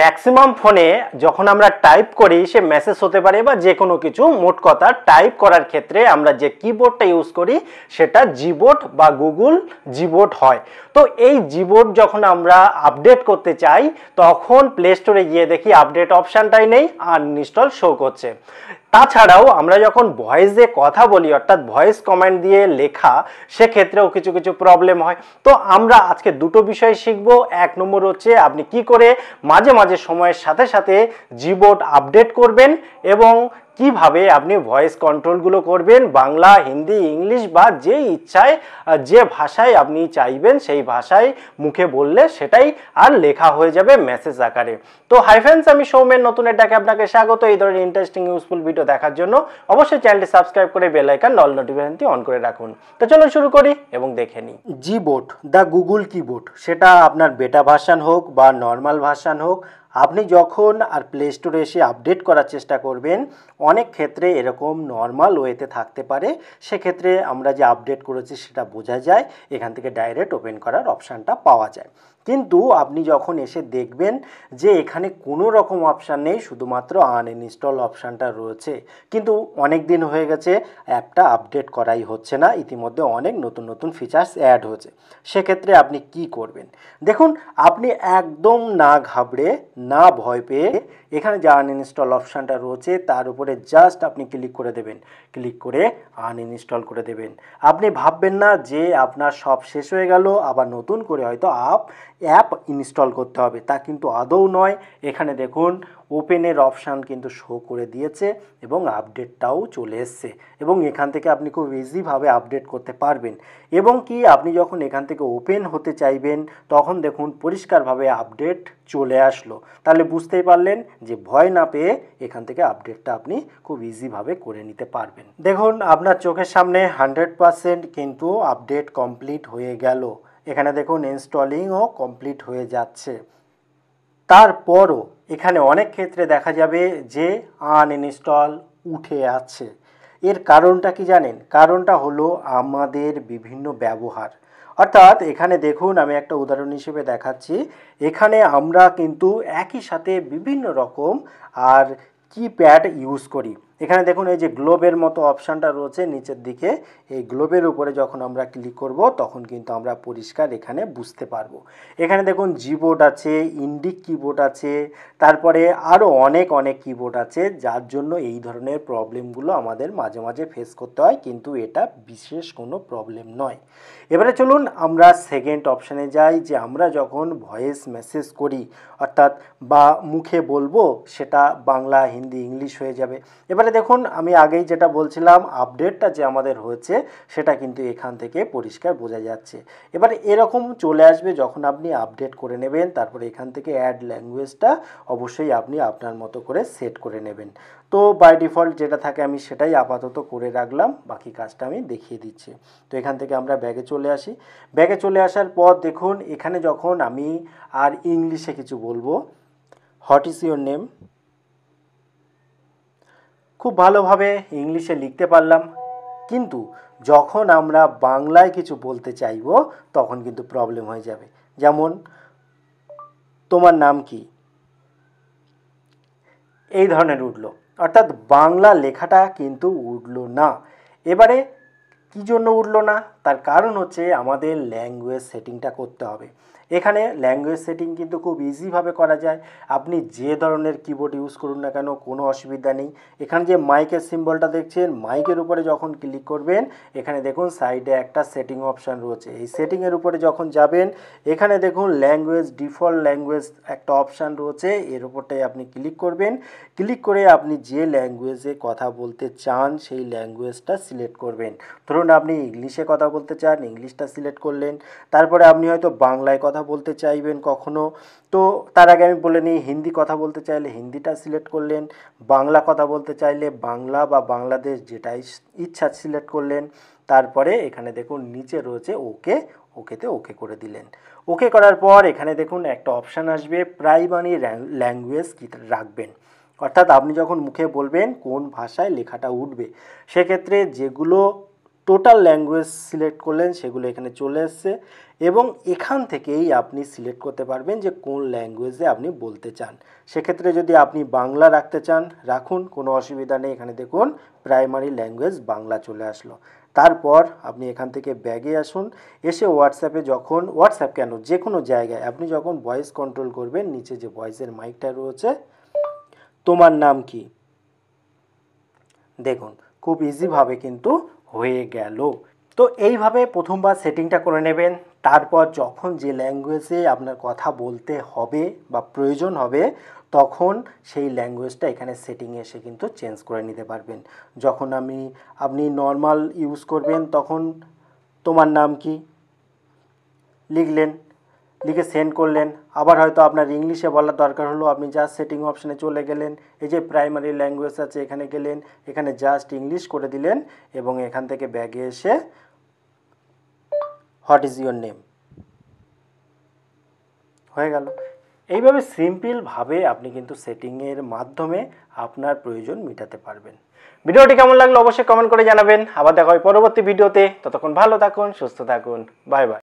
maximum ফোনে যখন আমরা টাইপ করি সে মেসেজ হতে পারে বা যে কোনো কিছু মোট কথা টাইপ করার ক্ষেত্রে আমরা যে কিবোর্ডটা ইউজ করি সেটা জিবোর্ড বা গুগল জিবোর্ড হয় তো এই জিবোর্ড যখন আমরা আপডেট করতে চাই তখন প্লে স্টোরে গিয়ে দেখি আপডেট অপশানটাই নেই আর ইনস্টল শো করছে তাছাড়াও আমরা যখন ভয়েসে কথা বলি অর্থাৎ ভয়েস কমেন্ট দিয়ে লেখা সেক্ষেত্রেও কিছু কিছু প্রবলেম হয় তো আমরা আজকে দুটো বিষয় শিখব এক নম্বর হচ্ছে আপনি কি করে মাঝে মাঝে সময়ের সাথে সাথে জিবোর্ড আপডেট করবেন এবং কিভাবে আপনি ভয়েস কন্ট্রোলগুলো করবেন বাংলা হিন্দি ইংলিশ বা যে ইচ্ছায় যে ভাষায় আপনি চাইবেন সেই ভাষায় মুখে বললে সেটাই আর লেখা হয়ে যাবে মেসেজ আকারে তো হাই ফ্রেন্ডস আমি সৌমেন নতুন এটাকে আপনাকে স্বাগত এই ধরনের ইন্টারেস্টিং ইউজফুল ভিডিও দেখার জন্য অবশ্যই চ্যানেলটি সাবস্ক্রাইব করে বেলাইকান আইকন নল নোটিফিকেশনটি অন করে রাখুন তো চলুন শুরু করি এবং দেখে নিই Gboard the Google keyboard সেটা আপনার বেটা ভার্সান হোক বা নর্মাল ভার্সান হোক আপনি যখন আর প্লে স্টোরে এসে আপডেট করার চেষ্টা করবেন অনেক ক্ষেত্রে এরকম নর্মাল ওয়েতে থাকতে পারে সেক্ষেত্রে আমরা যে আপডেট করেছি সেটা বোঝা যায় এখান থেকে ডাইরেক্ট ওপেন করার অপশানটা পাওয়া যায় কিন্তু আপনি যখন এসে দেখবেন যে এখানে কোনো রকম অপশান নেই শুধুমাত্র আন ইনস্টল অপশানটা রয়েছে কিন্তু অনেক দিন হয়ে গেছে অ্যাপটা আপডেট করাই হচ্ছে না ইতিমধ্যে অনেক নতুন নতুন ফিচার্স অ্যাড হয়েছে সেক্ষেত্রে আপনি কি করবেন দেখুন আপনি একদম না ঘাবড়ে না ভয় পেয়ে এখানে যে আনইনস্টল অপশানটা রয়েছে তার উপরে জাস্ট আপনি ক্লিক করে দেবেন ক্লিক করে আনইনস্টল করে দেবেন আপনি ভাববেন না যে আপনার সব শেষ হয়ে গেল আবার নতুন করে হয়তো আপ অ্যাপ ইনস্টল করতে হবে তা কিন্তু আদৌ নয় এখানে দেখুন ওপেনের অপশান কিন্তু শো করে দিয়েছে এবং আপডেটটাও চলে এসছে এবং এখান থেকে আপনি খুব ইজিভাবে আপডেট করতে পারবেন এবং কি আপনি যখন এখান থেকে ওপেন হতে চাইবেন তখন দেখুন পরিষ্কারভাবে আপডেট চলে আসলো তাহলে বুঝতেই পারলেন যে ভয় না পেয়ে এখান থেকে আপডেটটা আপনি খুব ইজিভাবে করে নিতে পারবেন দেখুন আপনার চোখের সামনে হান্ড্রেড পারসেন্ট কিন্তু আপডেট কমপ্লিট হয়ে গেল এখানে দেখুন ইনস্টলিংও কমপ্লিট হয়ে যাচ্ছে তারপরও এখানে অনেক ক্ষেত্রে দেখা যাবে যে আনইনস্টল উঠে আছে এর কারণটা কি জানেন কারণটা হলো আমাদের বিভিন্ন ব্যবহার অর্থাৎ এখানে দেখুন আমি একটা উদাহরণ হিসেবে দেখাচ্ছি এখানে আমরা কিন্তু একই সাথে বিভিন্ন রকম আর কিপ্যাড ইউজ করি এখানে দেখুন এই যে গ্লোবের মতো অপশানটা রয়েছে নিচের দিকে এই গ্লোবের উপরে যখন আমরা ক্লিক করব তখন কিন্তু আমরা পরিষ্কার এখানে বুঝতে পারবো এখানে দেখুন জিবোর্ড আছে ইন্ডিক কিবোর্ড আছে তারপরে আরও অনেক অনেক কিবোর্ড আছে যার জন্য এই ধরনের প্রবলেমগুলো আমাদের মাঝে মাঝে ফেস করতে হয় কিন্তু এটা বিশেষ কোনো প্রবলেম নয় এবারে চলুন আমরা সেকেন্ড অপশানে যাই যে আমরা যখন ভয়েস মেসেজ করি অর্থাৎ বা মুখে বলবো সেটা বাংলা হিন্দি ইংলিশ হয়ে যাবে এবারে তাহলে দেখুন আমি আগেই যেটা বলছিলাম আপডেটটা যে আমাদের হয়েছে সেটা কিন্তু এখান থেকে পরিষ্কার বোঝা যাচ্ছে এবার এরকম চলে আসবে যখন আপনি আপডেট করে নেবেন তারপরে এখান থেকে অ্যাড ল্যাঙ্গুয়েজটা অবশ্যই আপনি আপনার মতো করে সেট করে নেবেন তো বাই ডিফল্ট যেটা থাকে আমি সেটাই আপাতত করে রাখলাম বাকি কাজটা আমি দেখিয়ে দিচ্ছি তো এখান থেকে আমরা ব্যাগে চলে আসি ব্যাগে চলে আসার পর দেখুন এখানে যখন আমি আর ইংলিশে কিছু বলবো হোয়াট ইজ ইউর নেম খুব ভালোভাবে ইংলিশে লিখতে পারলাম কিন্তু যখন আমরা বাংলায় কিছু বলতে চাইব তখন কিন্তু প্রবলেম হয়ে যাবে যেমন তোমার নাম কি এই ধরনের উঠল অর্থাৎ বাংলা লেখাটা কিন্তু উঠল না এবারে কি জন্য উঠলো না তার কারণ হচ্ছে আমাদের ল্যাঙ্গুয়েজ সেটিংটা করতে হবে এখানে ল্যাঙ্গুয়েজ সেটিং কিন্তু খুব ইজিভাবে করা যায় আপনি যে ধরনের কিবোর্ড ইউজ করুন না কেন কোনো অসুবিধা নেই এখানে যে মাইকের সিম্বলটা দেখছেন মাইকের উপরে যখন ক্লিক করবেন এখানে দেখুন সাইডে একটা সেটিং অপশান রয়েছে এই সেটিংয়ের উপরে যখন যাবেন এখানে দেখুন ল্যাঙ্গুয়েজ ডিফল্ট ল্যাঙ্গুয়েজ একটা অপশান রয়েছে এর উপরটাই আপনি ক্লিক করবেন ক্লিক করে আপনি যে ল্যাঙ্গুয়েজে কথা বলতে চান সেই ল্যাঙ্গুয়েজটা সিলেক্ট করবেন ধরুন ধরুন আপনি ইংলিশে কথা বলতে চান ইংলিশটা সিলেক্ট করলেন তারপরে আপনি হয়তো বাংলায় কথা বলতে চাইবেন কখনো তো তার আগে আমি বলে নিই হিন্দি কথা বলতে চাইলে হিন্দিটা সিলেক্ট করলেন বাংলা কথা বলতে চাইলে বাংলা বা বাংলাদেশ যেটাই ইচ্ছা সিলেক্ট করলেন তারপরে এখানে দেখুন নিচে রয়েছে ওকে ওকেতে ওকে করে দিলেন ওকে করার পর এখানে দেখুন একটা অপশান আসবে প্রাইমারি ল্যাঙ্গুয়েজ কী রাখবেন অর্থাৎ আপনি যখন মুখে বলবেন কোন ভাষায় লেখাটা উঠবে সেক্ষেত্রে যেগুলো টোটাল ল্যাঙ্গুয়েজ সিলেক্ট করলেন সেগুলো এখানে চলে এসছে এবং এখান থেকেই আপনি সিলেক্ট করতে পারবেন যে কোন ল্যাঙ্গুয়েজে আপনি বলতে চান সেক্ষেত্রে যদি আপনি বাংলা রাখতে চান রাখুন কোনো অসুবিধা নেই এখানে দেখুন প্রাইমারি ল্যাঙ্গুয়েজ বাংলা চলে আসলো তারপর আপনি এখান থেকে ব্যাগে আসুন এসে হোয়াটসঅ্যাপে যখন হোয়াটসঅ্যাপ কেন যে কোনো জায়গায় আপনি যখন ভয়েস কন্ট্রোল করবেন নিচে যে ভয়েসের মাইকটা রয়েছে তোমার নাম কি দেখুন খুব ইজিভাবে কিন্তু হয়ে গেল তো এইভাবে প্রথমবার সেটিংটা করে নেবেন তারপর যখন যে ল্যাঙ্গুয়েজে আপনার কথা বলতে হবে বা প্রয়োজন হবে তখন সেই ল্যাঙ্গুয়েজটা এখানে সেটিংয়ে এসে কিন্তু চেঞ্জ করে নিতে পারবেন যখন আমি আপনি নর্মাল ইউজ করবেন তখন তোমার নাম কি লিখলেন লিখে সেন্ড করলেন আবার হয়তো আপনার ইংলিশে বলার দরকার হলো আপনি জাস্ট সেটিং অপশানে চলে গেলেন এই যে প্রাইমারি ল্যাঙ্গুয়েজ আছে এখানে গেলেন এখানে জাস্ট ইংলিশ করে দিলেন এবং এখান থেকে ব্যাগে এসে হোয়াট ইজ ইউর নেম হয়ে গেল এইভাবে সিম্পলভাবে আপনি কিন্তু সেটিংয়ের মাধ্যমে আপনার প্রয়োজন মেটাতে পারবেন ভিডিওটি কেমন লাগলো অবশ্যই কমেন্ট করে জানাবেন আবার দেখা হয় পরবর্তী ভিডিওতে ততক্ষণ ভালো থাকুন সুস্থ থাকুন বাই বাই